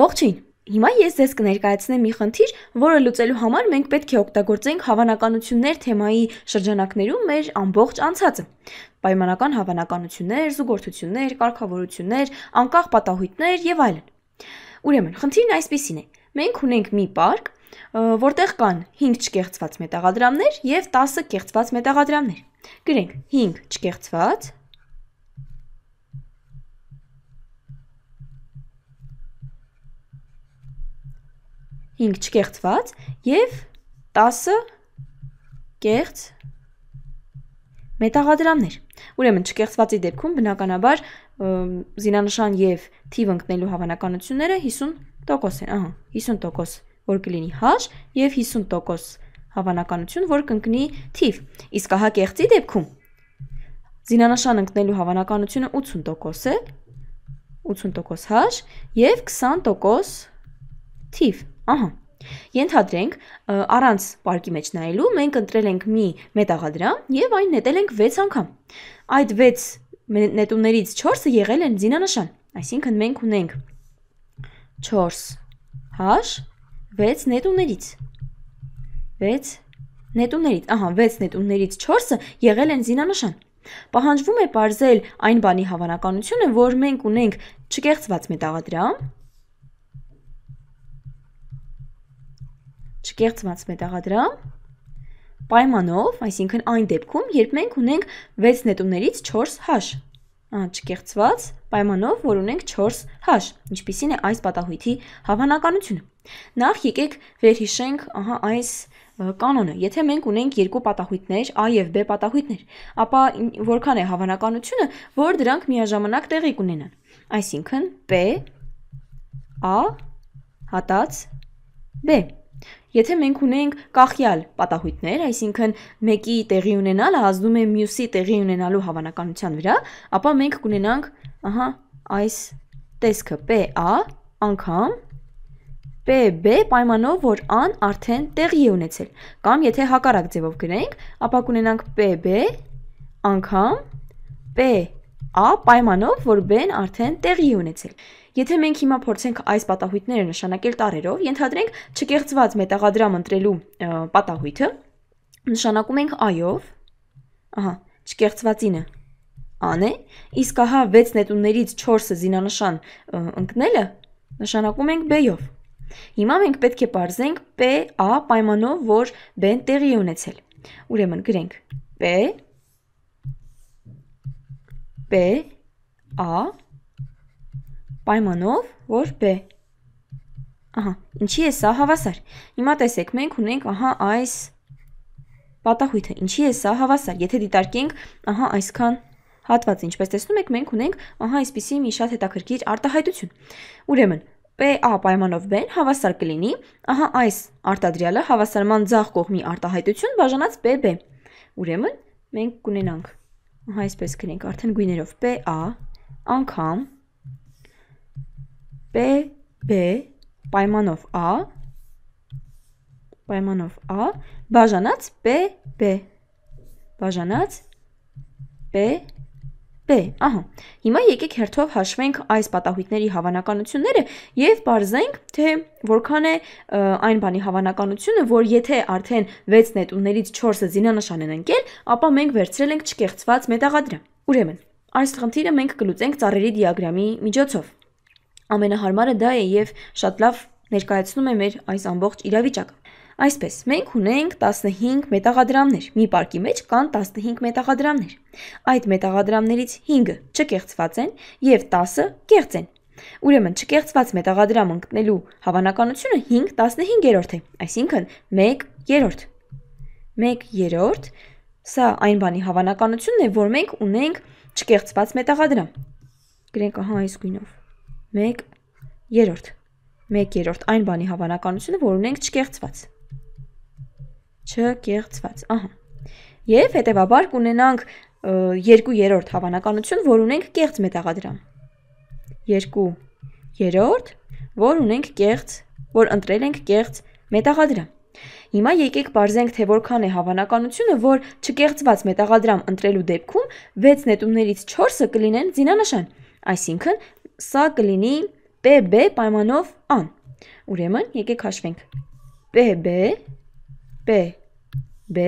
Ողջույն։ Հիմա ես ձեզ կներկայացնեմ մի խնդիր, որը լուծելու համար մենք պետք է օգտագործենք հավանականություններ թեմայի շրջանակներում մեր ամբողջ անցածը։ Պայմանական հավանականություններ, զուգորդություններ, կարգավորություններ, անկախ պատահույթներ եւ այլն։ Ուրեմն, խնդիրն այսպեսին է։ Մենք ունենք մի պարկ, որտեղ կան 5 չկեղծված մետաղադրամներ եւ 10 կեղծված մետաղադրամներ։ Գրենք 5 չկեղծված 5 չկեղծված եւ 10 կեղծ մետաղադրամներ։ Ուրեմն չկեղծվածի դեպքում բնականաբար զինանշան եւ թիվ ընկնելու հավանականությունները 50% են, ահա, 50% որ կլինի հաշ եւ 50% հավանականություն, որ կընկնի թիվ։ Իսկ ահա կեղծի դեպքում զինանշան ընկնելու հավանականությունը 80% է, 80% հաշ եւ 20% թիվ։ Ահա։ Ենթադրենք, առանց պարկի մեջ նայելու մենք ընտրել ենք մի մետաղադրամ եւ այն նետել ենք 6 անգամ։ Այդ 6 նետումներից 4-ը եղել են զինանշան, այսինքն մենք ունենք 4 հաշ 6 նետումներից 6 նետումներից, ահա 6 նետումներից 4-ը եղել են զինանշան։ Պահանջվում է բարձել այն բանի հավանականությունը, որ մենք ունենք չկեղծված մետաղադրամ, չկեղծված մետաղադրամ պայմանով, այսինքն այն դեպքում, երբ մենք ունենք 6 նետումներից 4 հաշ, չկեղծված պայմանով, որ ունենք 4 հաշ, ինչպիսին է այս պատահույթի հավանականությունը։ Նախ եկեք վերհիշենք, ահա այս կանոնը։ Եթե մենք ունենք երկու պատահույթներ, A եւ B պատահույթներ, ապա որքան է հավանականությունը, որ դրանք միաժամանակ տեղի կունենան։ Այսինքն P A հատած B Եթե մենք ունենք կախյալ պատահույթներ, այսինքն մեկի տեղի ունենալը ազդում է մյուսի տեղի ունենալու հավանականության վրա, ապա մենք կունենանք, ահա, այս տեսքը PA անգամ PB պայմանով, որ ան արդեն տեղի է ունեցել, կամ եթե հակառակ ձևով գրենք, ապա կունենանք PB անգամ PA պայմանով, որ B-ն արդեն տեղի է ունեցել։ Եթե մենք հիմա փորձենք այս պատահույթները նշանակել տարերով, ենթադրենք չկեղծված մետաղադրամ ընտրելու պատահույթը, նշանակում ենք i-ով, ահա, չկեղծվածինը ան է, իսկ ահա 6 նետուններից 4-ը զինանշան ընկնելը նշանակում ենք b-ով։ Հիմա մենք պետք է բարձենք PA պայմանով, որ B-ն տեղի ունեցել։ Ուրեմն գրենք P P A պայմանով, որ B Ահա, ինչի է սա հավասար։ Հիմա տեսեք, մենք ունենք ահա այս պատահույթը, ինչի է սա հավասար։ Եթե դիտարկենք, ահա այսքան հատված, ինչպես տեսնում եք, մենք ունենք ահա այսպիսի մի շատ հետաքրքիր արտահայտություն։ Ուրեմն, PA պայմանով B-ն հավասար կլինի, ահա այս արտադրյալը հավասարման ցախ կողմի արտահայտություն բաժանած PB։ Ուրեմն, մենք կունենանք ահա այսպես գրենք, արդեն գույներով PA անգամ 1 PB պայմանով A պայմանով A բաժանած PB բաժանած PB ահա հիմա եկեք հերթով հաշվենք այս պատահույթների հավանականությունները եւ բարձենք թե որքան է այն բանի հավանականությունը որ եթե արդեն 6 նետումներից 4-ը զինանշան են ընկել ապա մենք վերցրել ենք չկեղծված մետաղադրամ ուրեմն այս խնդիրը մենք կլուծենք ծառերի դիագրամի միջոցով Ամենահարմարը դա է եւ շատ լավ ներկայացնում է մեր այս ամբողջ իրավիճակը։ Այսպես, մենք ունենք 15 մետաղադրամներ։ Մի պարկի մեջ կան 15 մետաղադրամներ։ Այդ մետաղադրամներից 5-ը չկեղծված են եւ 10-ը կեղծ են։ Ուրեմն չկեղծված մետաղադրամ ընկնելու հավանականությունը 5/15-րդ է, այսինքն 1/3։ 1/3 սա այն բանի հավանականությունն է, որ մենք ունենք չկեղծված մետաղադրամ։ Գրենք ահա այս գույնով։ 1 երրորդ 1/3 այն բանի հավանականությունը, որ ունենք չկեղծված։ Չկեղծված, ահա։ Եվ հետևաբար կունենանք 2/3 հավանականություն, որ ունենք կեղծ մետաղադրամ։ 2/3, որ ունենք կեղծ, որ ընտրել ենք կեղծ մետաղադրամ։ Հիմա եկեք բարձենք, թե որքան է հավանականությունը, որ չկեղծված մետաղադրամ ընտրելու դեպքում 6 նետումներից 4-ը կլինեն զինանշան, այսինքն սա կլինի PB պայմանով A։ Ուրեմն եկեք հաշվենք։ PB PB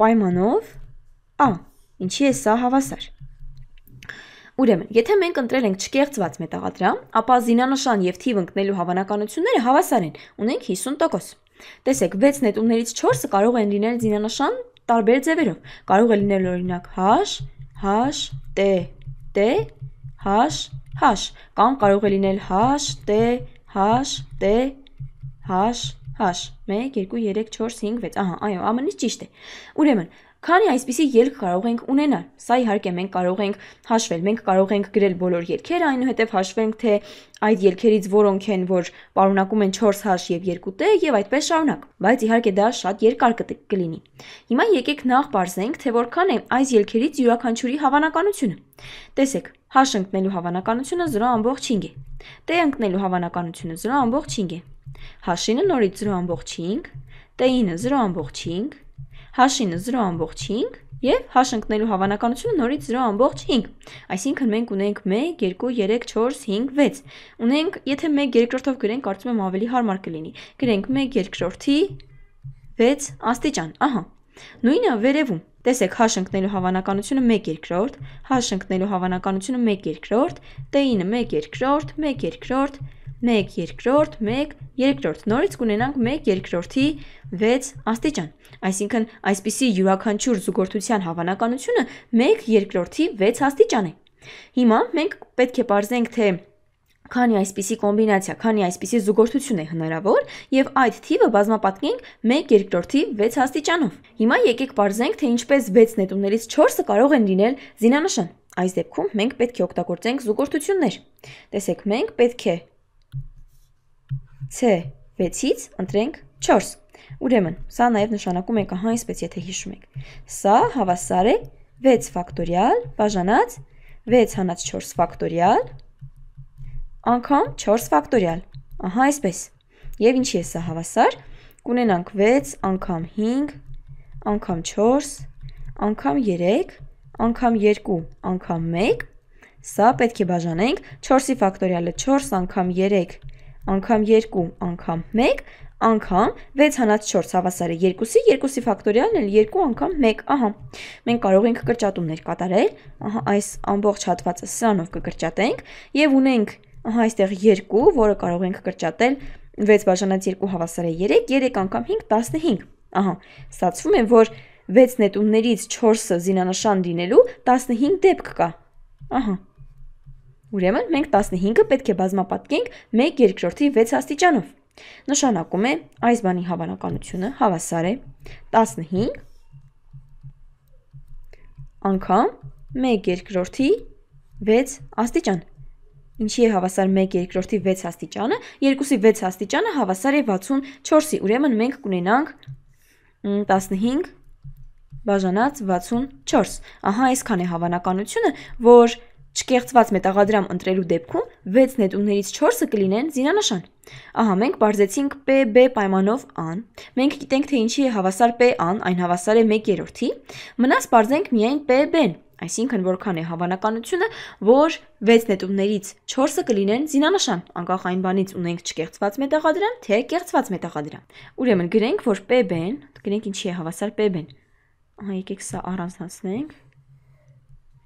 պայմանով A։ Ինչի է սա հավասար։ Ուրեմն, եթե մենք ընտրել ենք չկեղծված մետաղադրամ, ապա զինանշան եւ թիվ ընկնելու հավանականությունները հավասար են, ունենք 50%։ Տեսեք, 6 նետումներից 4-ը կարող են լինել զինանշան տարբեր ձևերով։ Կարող է լինել օրինակ հաշ, հաշ, T, T հաշ, հաշ, կամ կարող է լինել հաշ, տե, հաշ, տե, հաշ, հաշ 1 2 3 4 5 6 ահա այո ամենից ճիշտ է ուրեմն Քանի այսպիսի ելք կարող ենք ունենալ։ Սա իհարկե մենք կարող ենք հաշվել, մենք կարող ենք գրել բոլոր ելքերը, այնուհետև հաշվենք թե այդ ելքերից որոնք են, որ պարունակում են 4 հաշ եւ 2 տ եւ այդպես շարունակ։ Բայց իհարկե դա շատ երկար կլինի։ Հիմա եկեք նախ բարձենք, թե որքան է այս ելքերից յուրաքանչյուրի հավանականությունը։ Տեսեք, հաշ ընկնելու հավանականությունը 0.5 է։ Տ ընկնելու հավանականությունը 0.5 է։ Հաշինը նորից 0.5, Տ-ինը 0.5, հաշինը 0.5 եւ հաշ ընկնելու հավանականությունը նորից 0.5։ Այսինքն մենք ունենք 1 2 3 4 5 6։ Ունենք, եթե 1 երկրորդով գրենք, կարծում եմ ավելի հարմար կլինի։ Գրենք 1 երկրորդի 6 աստիճան։ Ահա։ Նույնը վերևում։ Տեսեք, հաշ ընկնելու հավանականությունը 1 երկրորդ, հաշ ընկնելու հավանականությունը 1 երկրորդ, t-ին 1 երկրորդ, 1 երկրորդ, 1 երկրորդ, 1 երկրորդ։ Նորից կունենանք 1 երկրորդի 6 աստիճան։ Այսինքն, այսպիսի յուրաքանչյուր զուգորդության հավանականությունը 1 երկրորդի 6 աստիճան է։ Հիմա մենք պետք է ողջենք, թե քանի այսպիսի կոմբինացիա, քանի այսպիսի զուգորդություն է հնարավոր եւ այդ թիվը բազմապատկենք 1 երկրորդի 6 աստիճանով։ Հիմա եկեք ողջենք, թե ինչպես 6 նետումներից 4-ը կարող են լինել զինանշան։ Այս դեպքում մենք պետք է օգտագործենք զուգորդություններ։ Տեսեք, մենք պետք է C 6-ից ընտրենք 4։ Ուրեմն, սա նաև նշանակում է կհա այսպես, եթե հիշում եք։ Սա հավասար է 6 ֆակտորիալ բաժանած 6 հանած 4 ֆակտորիալ անգամ 4 ֆակտորիալ։ Ահա այսպես։ Եվ ինչի է սա հավասար։ Կունենանք 6 անգամ 5 անգամ 4 անգամ 3 անգամ 2 անգամ 1 Սա պետք է բաժանենք 4-ի ֆակտորիալը 4 անգամ 3 անգամ 2, անգամ 1, անգամ 6 հանած 4 հավասար է 2-ի, 2-ի ֆակտորիալն էլ 2 անգամ 1, ահա։ Մենք կարող ենք կրճատումներ կատարել, ահա այս ամբողջ հատվածը սրանով կկրճատենք եւ ունենք ահա այստեղ 2, որը կարող ենք կրճատել 6 բաժանած 2 հավասար է 3, 3 անգամ 5 15։ Ահա, ստացվում է, որ 6 նետումներից 4-ը զինանշան լինելու 15 դեպք կա։ Ահա։ Ուրեմն մենք 15-ը պետք է բազմապատկենք 1/2-ի 6 աստիճանով։ Նշանակում է այս բանի հավանականությունը հավասար է 15 անգամ 1/2-ի 6 աստիճան։ Ինչի է հավասար 1/2-ի 6 աստիճանը, 2-ի 6 աստիճանը հավասար է 64-ի, ուրեմն մենք կունենանք 15 բաժանած 64։ Ահա այսքան է հավանականությունը, որ Չկեղծված մետաղադրամ ընտրելու դեպքում 6 նետումներից 4-ը կլինեն զինանշան։ Ահա մենք բարձեցինք PB պայմանով an, մենք գիտենք թե ինչի է հավասար P an, այն հավասար է 1/3-ի, մնաց բարձենք միայն PB-ն, այսինքն որքան է հավանականությունը, որ 6 նետումներից 4-ը կլինեն զինանշան, անկախ այն բանից ունենք չկեղծված մետաղադրամ, թե կեղծված մետաղադրամ։ Ուրեմն գրենք, որ PB-ն, գրենք ինչի է հավասար PB-ն։ Ահա եկեք սա առանձնացնենք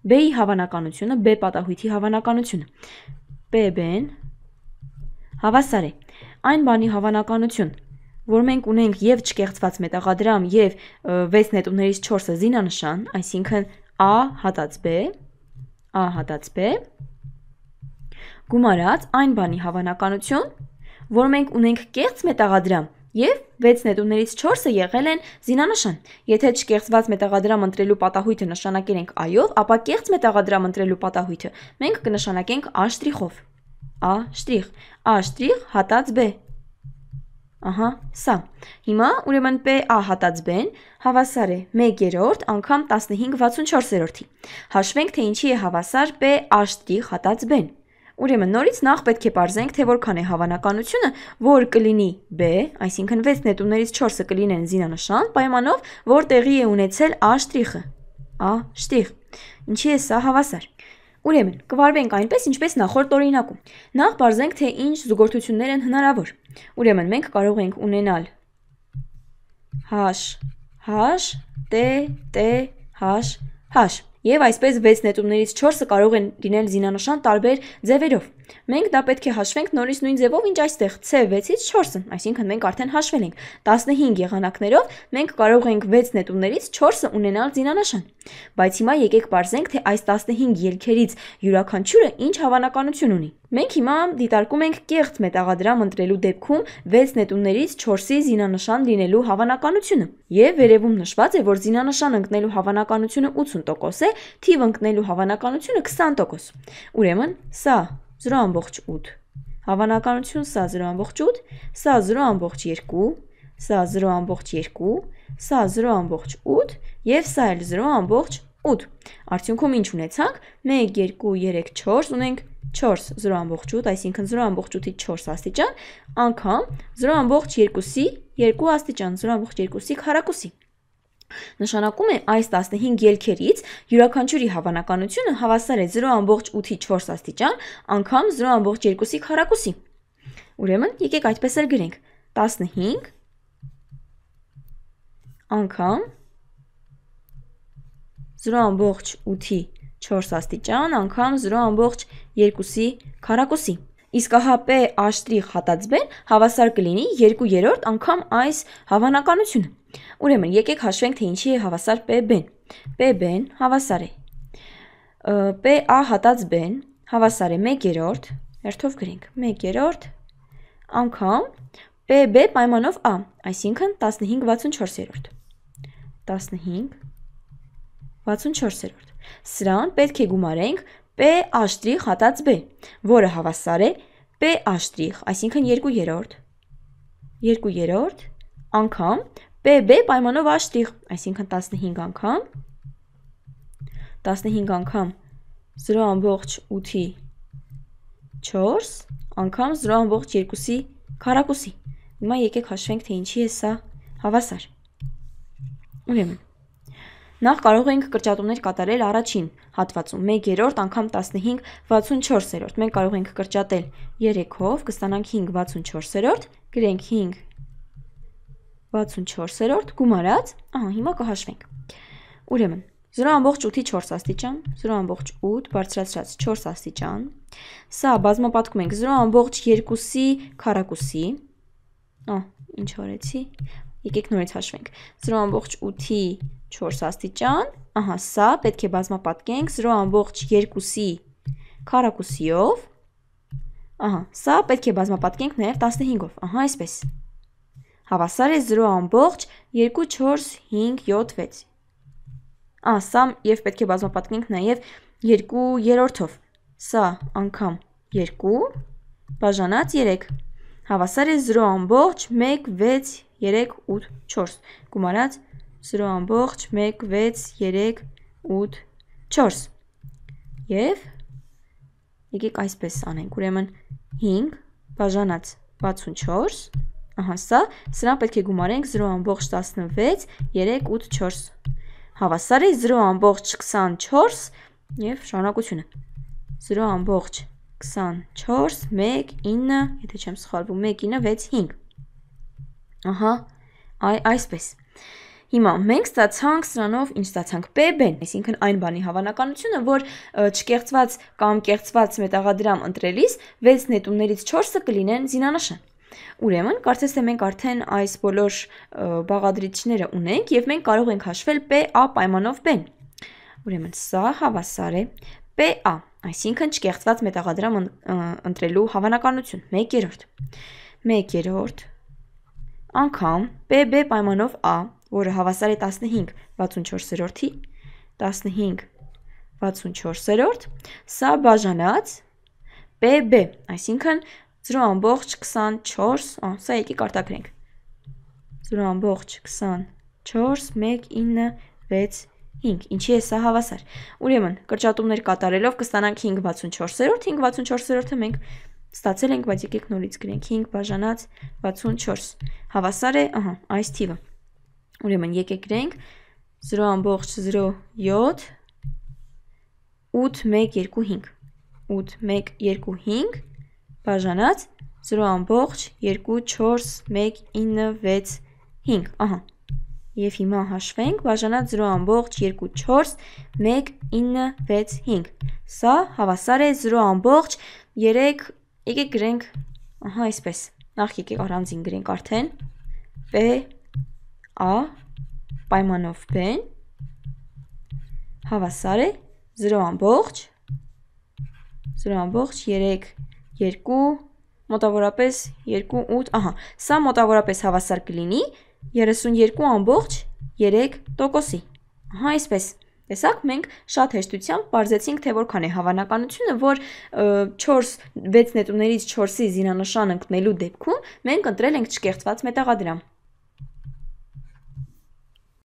B-ի հավանականությունը, B պատահույթի հավանականությունը։ B-ն հավասար է այն բանի հավանականություն, որ մենք ունենք եւ չկեղծված մետաղադրամ եւ 6 նետումներից 4-ը զինանշան, այսինքն A հատած B, A հատած B գումարած այն բանի հավանականություն, որ մենք ունենք կեղծ մետաղադրամ Եվ 6 նետումներից 4-ը եղել են զինանշան։ Եթե չկեղծված մետաղադրամ ընտրելու պատահույթը նշանակել ենք i-ով, ապա կեղծ մետաղադրամ ընտրելու պատահույթը մենք կնշանակենք a'-ով։ a', a' հատած b։ Ահա, սա։ Հիմա ուրեմն PA հատած B-ն հավասար է 1/3 անգամ 15/64-ի։ Հաշվենք, թե ինչի է հավասար PA' հատած B-ն։ Ուրեմն նորից նախ պետք է parzենք, թե որքան է հավանականությունը, որ կլինի B, այսինքն 6 նետումներից 4-ը կլինեն զինանշան, պայմանով, որ տեղի է ունեցել A շտրիխը։ A շտրիխ։ Ինչի է սա հավասար։ Ուրեմն, կվարվենք այնպես, ինչպես նախորդ օրինակում։ Նախ parzենք, թե ինչ զուգորդություններ են հնարավոր։ Ուրեմն մենք կարող ենք ունենալ H H T T H H Եվ այսպես 6 նետումներից 4-ը կարող են լինել զինանշան տարբեր ձևերով։ Մենք դա պետք է հաշվենք նորից նույն ձևով, ինչ այստեղ C6-ից 4-ը, այսինքն մենք արդեն հաշվել ենք 15 եղանակներով, մենք կարող ենք 6 նետումներից 4-ը ունենալ զինանշան։ Բայց հիմա եկեք բարձենք, թե այս 15 ելքերից յուրաքանչյուրը ինչ հավանականություն ունի։ Մենք հիմա դիտարկում ենք կեղծ մետաղադրամ ընտրելու դեպքում 6 նետումներից 4-ի զինանշան լինելու հավանականությունը։ Եվ վերևում նշված է, որ զինանշան ընկնելու հավանականությունը 80% է, թիվ ընկնելու հավանականությունը 20%։ Ուրեմն, սա 0.8։ Հավանականություն սա 0.8, սա 0.2, սա 0.2, սա 0.8 եւ սա էլ 0.8։ Արդյունքում ինչ ունեցանք 1 2 3 4 ունենք 4 0.8, այսինքն 0.8-ի 4 աստիճան անգամ 0.2-ի 2 աստիճան 0.2-ի քառակուսի։ 2 Նշանակում է այս 15 ելքերից յուրաքանչյուրի հավանականությունը հավասար է 0.84 աստիճան անգամ 0.2-ի քառակուսի։ Ուրեմն եկեք այդպես էլ գրենք. 15 անգամ 0.8-ի 4 աստիճան անգամ 0.2-ի քառակուսի։ Իսկ ահա P աշտրիխ հատած B-ն հավասար կլինի 2/3 անգամ այս հավանականությունը։ Ուրեմն եկեք հաշվենք, թե ինչի է հավասար PB-ն։ PB-ն հավասար է PA հատած B-ն հավասար է 1/3, հերթով գրենք 1/3 անգամ PB պայմանով A, այսինքն 15/64-րդ։ 15/64-րդ։ Սրան պետք է գումարենք PA' հատած B, որը հավասար է PA', այսինքն 2/3 2/3 անգամ PB պայմանով աշտիղ, այսինքն 15 անգամ 15 անգամ 0.8-ի 4 անգամ 0.2-ի քառակուսի։ Հիմա եկեք հաշվենք, թե ինչի է սա հավասար։ Ուրեմն Նախ կարող ենք կրճատումներ կատարել առաջին հատվածում 1/3 անգամ 15 64-րդ։ Մենք կարող ենք կրճատել 3-ով, կստանանք 5 64-րդ, գրենք 5 64-րդ գումարած, ահա հիմա կհաշվենք։ Ուրեմն 0.8-ի 4 աստիճան, 0.8 բարձրացրած 4 աստիճան, սա բազմապատկում ենք 0.2-ի քառակուսի, ա, ինչ արեցի, եկեք նորից հաշվենք, 0.8-ի 4 աստիճան, ահա սա պետք է բազմապատկենք 0.2-ի քառակուսիով, ահա սա պետք է բազմապատկենք նաև 15-ով, ահա այսպես, 0.2 Հավասար է 0.24576։ Անսամ եւ պետք է բազմապատկենք նաեւ 2 երրորդով։ Սա անգամ 2 բաժանած 3 հավասար է 0.16384 գումարած 0.16384 եւ եկեք այսպես անենք ուրեմն 5 բաժանած 64 Ահա սա, սրան պետք է գումարենք 0.16384 հավասար է 0.24 եւ շարունակությունը 0.24 1.9, եթե չեմ սխալվում, 1.965։ Ահա, այ այսպես։ Հիմա մենք ստացանք սրանով ինչ ստացանք PB-ն, այսինքն այն բանի հավանականությունը, որ չկեղծված կամ կեղծված մետաղադրամ ընտրելիս 6 նետումներից 4-ը կլինեն զինանշան։ Ուրեմն, կարծես թե մենք արդեն այս բոլոր բաղադրիչները ունենք եւ մենք կարող ենք հաշվել PA պայմանով B-ն։ Ուրեմն, սա հավասար է PA, այսինքն չկեղծված մետաղադրամ ընտրելու հավանականություն 1/3։ 1/3 անգամ PB պայմանով A, որը հավասար է 15 64-ի 15 64-րդ, սա բաժանած PB, այսինքն 0.24, ա, սա եկի կարտակրենք։ 0.24195, ինչի է սա հավասար։ Ուրեմն, կրճատումներ կատարելով կստանանք 564-րդ, 564-րդը մենք ստացել ենք, բայց եկեք նորից գրենք 5 բաժանած 64։ Հավասար է, ահա, այս թիվը։ Ուրեմն, եկեք գրենք 0.07 8 1 2 5 8 1 2 5 բաժանած 0.2419665, ահա։ Եվ հիմա հաշվենք, բաժանած 0.2419665։ Սա հավասար է 0.3, եկեք գրենք, ահա այսպես։ Նախ եկեք առանձին գրենք արդեն։ P A պայմանով B-ն հավասար է 0.3 2 մոտավորապես 2.8, ահա, սա մոտավորապես հավասար կլինի 32.3%-ի։ Ահա այսպես։ Տեսակ, մենք շատ հեշտությամբ բարձեցինք, թե որքան է հավանականությունը, որ 4 6 նետումներից 4-ի զինանշանը գտնելու դեպքում մենք ընտրել ենք չկեղծված մետաղադրամ։